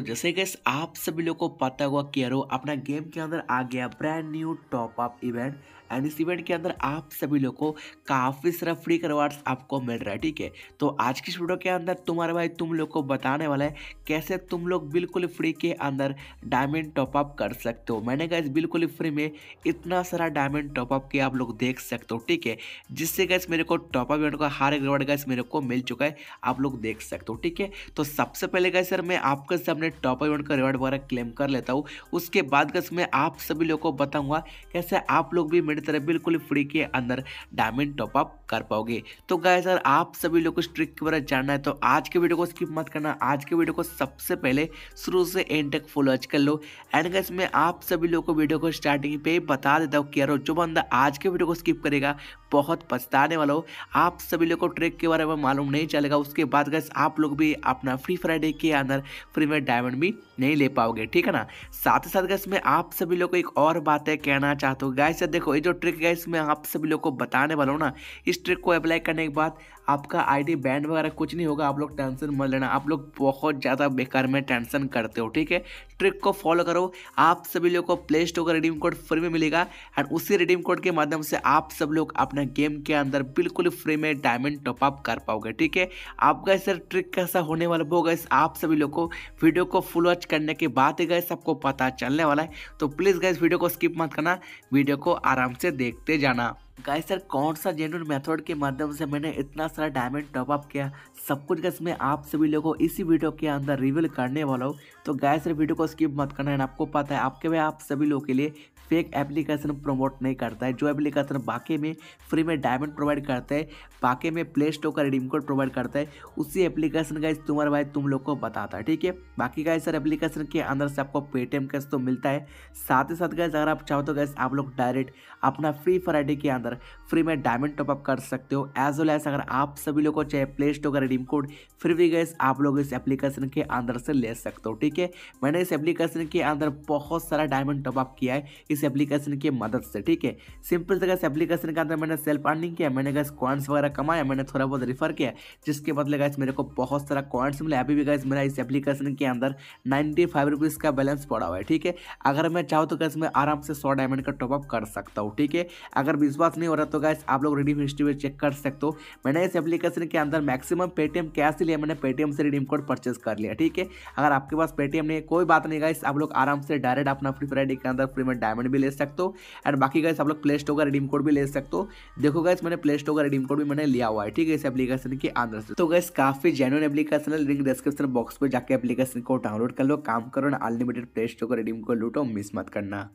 तो जैसे कि आप सभी लोगों को पता हुआ कि केरो अपना गेम के अंदर आ गया brand new top up event and इस इवेंट के अंदर आप सभी लोगों को काफ़ी सारा फ्री रिवार्ड्स आपको मिल रहा है ठीक है तो आज की वीडियो के अंदर तुम्हारे भाई तुम लोग को बताने वाला है कैसे तुम लोग बिल्कुल फ्री के अंदर डायमंड टॉप अप कर सकते हो मैंने कहा इस बिल्कुल फ्री में इतना सारा डायमंड टॉप अप किया आप लोग देख सकते हो ठीक है जिससे गैस मेरे को टॉप अप इवेंट का हर एक रिवार्ड गैस मेरे को मिल चुका है आप लोग देख सकते हो ठीक है तो सबसे पहले गए सर मैं आपके सामने सारे टॉपर इवेंट का रिवार्ड वगैरह क्लेम कर लेता हूँ उसके बाद गस मैं आप सभी लोगों को बताऊँगा कैसे आप लोग भी मेरी तरह बिल्कुल फ्री के अंदर डायमंड टॉप अप कर पाओगे तो गाय सर आप सभी लोग को ट्रिक के बारे जानना है तो आज के वीडियो को स्किप मत करना आज के वीडियो को सबसे पहले शुरू से एंड तक फॉलो वॉच कर लो एंड गैस मैं आप सभी लोग को वीडियो को स्टार्टिंग पे बता देता हूँ कि यार जो बंदा आज के वीडियो को स्किप करेगा बहुत पछताने वाला हो आप सभी लोग को ट्रिक के बारे में मालूम नहीं चलेगा उसके बाद गैस आप लोग भी अपना फ्री फ्राइडे के अंदर फ्री में डायमंड भी नहीं ले पाओगे ठीक है ना साथ ही साथ गैस मैं आप सभी लोग को एक और बात है कहना चाहता हूँ गैस देखो ये जो ट्रिक गैस मैं आप सभी लोग को बताने वाला हूँ ना इस ट्रिक को अप्लाई करने के बाद आपका आईडी बैंड वगैरह कुछ नहीं होगा आप लोग टेंशन मत लेना आप लोग बहुत ज़्यादा बेकार में टेंशन करते हो ठीक है ट्रिक को फॉलो करो आप सभी लोग को प्ले स्टोर का रिडीम कोड फ्री में मिलेगा एंड उसी रिडीम कोड के माध्यम से आप सब लोग अपने अपने गेम के अंदर बिल्कुल फ्री में डायमंड टॉपअप कर पाओगे ठीक है आपका इस ट्रिक कैसा होने वाला वो गैस आप सभी लोग को वीडियो को फुल वॉच करने के बाद ही गए सबको पता चलने वाला है तो प्लीज़ गए वीडियो को स्किप मत करना वीडियो को आराम से देखते जाना गाइस सर कौन सा जेनुअन मेथड के माध्यम से मैंने इतना सारा डायमंड टॉपअप किया सब कुछ गैस मैं आप सभी लोगों को इसी वीडियो के अंदर रिवील करने वाला हूँ तो गाइस सर वीडियो को स्किप मत करना है आपको पता है आपके भाई आप सभी लोगों के लिए फेक एप्लीकेशन प्रमोट नहीं करता है जो एप्लीकेशन बाकी में फ्री में डायमंड प्रोवाइड करता है बाकी में प्ले स्टोर का रिडीम कोड प्रोवाइड करता है उसी एप्लीकेशन इस तुम्हारे भाई तुम लोग को बताता है ठीक है बाकी गाय सर एप्लीकेशन के अंदर से आपको पेटीएम कैश तो मिलता है साथ ही साथ गैस अगर आप चाहो तो गैस आप लोग डायरेक्ट अपना फ्री फ्राइडे के अंदर अंदर फ्री में डायमंड टॉपअप कर सकते हो एज वेल एज अगर आप सभी लोगों को चाहे प्ले स्टोर का रिडीम कोड फिर भी गए आप लोग इस एप्लीकेशन के अंदर से ले सकते हो ठीक है मैंने इस एप्लीकेशन के अंदर बहुत सारा डायमंड टॉपअप किया है इस एप्लीकेशन की मदद से ठीक है सिंपल से इस एप्लीकेशन के अंदर मैंने सेल्फ अर्निंग किया मैंने गैस कॉइन्स वगैरह कमाया मैंने थोड़ा बहुत रिफर किया जिसके बदले गैस मेरे को बहुत सारा कॉइन्स मिला अभी भी गैस मेरा इस एप्लीकेशन के अंदर नाइन्टी फाइव का बैलेंस पड़ा हुआ है ठीक है अगर मैं चाहूँ तो गैस मैं आराम से सौ डायमंड का टॉपअप कर सकता हूँ ठीक है अगर विश्वास नहीं हो रहा तो गाइस आप लोग रिडीम हिस्ट्री में चेक कर सकते हो मैंने इस एप्लीकेशन के अंदर मैक्सिमम पेटीएम कैश लिया मैंने पेटीएम से रिडीम कोड परचेस कर लिया ठीक है अगर आपके पास पेटीएम नहीं है कोई बात नहीं गाइस आप लोग आराम से डायरेक्ट अपना फ्री फ्राइडे के अंदर फ्री में डायमंड भी ले सकते हो एंड बाकी गाइस आप लोग प्ले स्टोर का रिडीम कोड भी ले सकते हो देखो गाइस मैंने प्ले स्टोर का रिडीम कोड भी मैंने लिया हुआ है ठीक है इस एप्लीकेशन के अंदर से तो गाइस काफी जेनुअन एप्लीकेशन है लिंक डिस्क्रिप्शन बॉक्स पर जाकर एप्लीकेशन को डाउनलोड कर लो काम करो अनलिमिटेड प्ले स्टोर का रिडीम कोड लूटो मिस मत करना